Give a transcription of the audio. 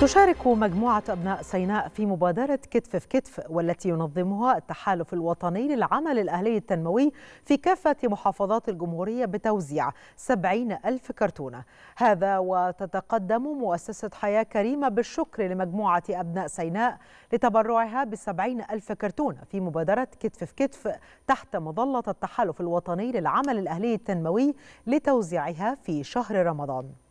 تشارك مجموعة أبناء سيناء في مبادرة كتف في كتف والتي ينظمها التحالف الوطني للعمل الأهلي التنموي في كافة محافظات الجمهورية بتوزيع 70 ألف كرتونة هذا وتتقدم مؤسسة حياة كريمة بالشكر لمجموعة أبناء سيناء لتبرعها ب 70 ألف كرتونة في مبادرة كتف في كتف تحت مظلة التحالف الوطني للعمل الأهلي التنموي لتوزيعها في شهر رمضان